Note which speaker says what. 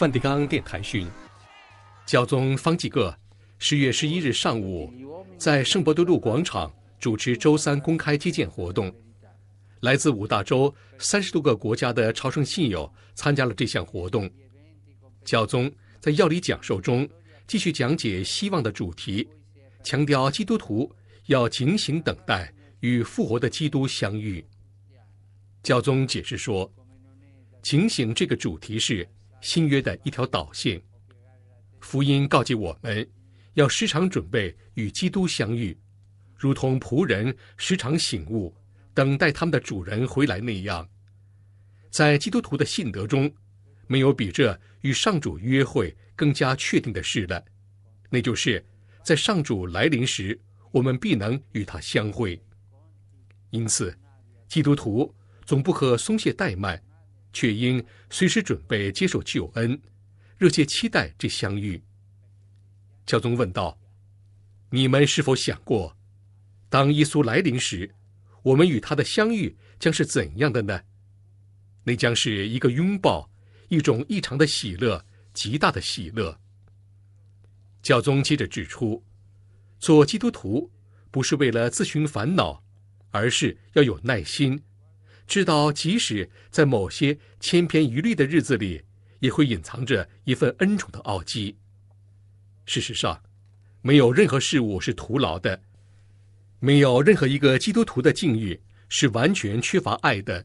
Speaker 1: 梵蒂冈电台讯，教宗方济各十月十一日上午在圣伯多禄广场主持周三公开接见活动，来自五大洲三十多个国家的朝圣信友参加了这项活动。教宗在要理讲授中继续讲解“希望”的主题，强调基督徒要警醒等待与复活的基督相遇。教宗解释说：“警醒”这个主题是。新约的一条导线，福音告诫我们，要时常准备与基督相遇，如同仆人时常醒悟，等待他们的主人回来那样。在基督徒的信德中，没有比这与上主约会更加确定的事了。那就是，在上主来临时，我们必能与他相会。因此，基督徒总不可松懈怠慢。却应随时准备接受救恩，热切期待这相遇。教宗问道：“你们是否想过，当耶稣来临时，我们与他的相遇将是怎样的呢？”那将是一个拥抱，一种异常的喜乐，极大的喜乐。教宗接着指出：“做基督徒不是为了自寻烦恼，而是要有耐心。”知道，即使在某些千篇一律的日子里，也会隐藏着一份恩宠的奥基。事实上，没有任何事物是徒劳的，没有任何一个基督徒的境遇是完全缺乏爱的。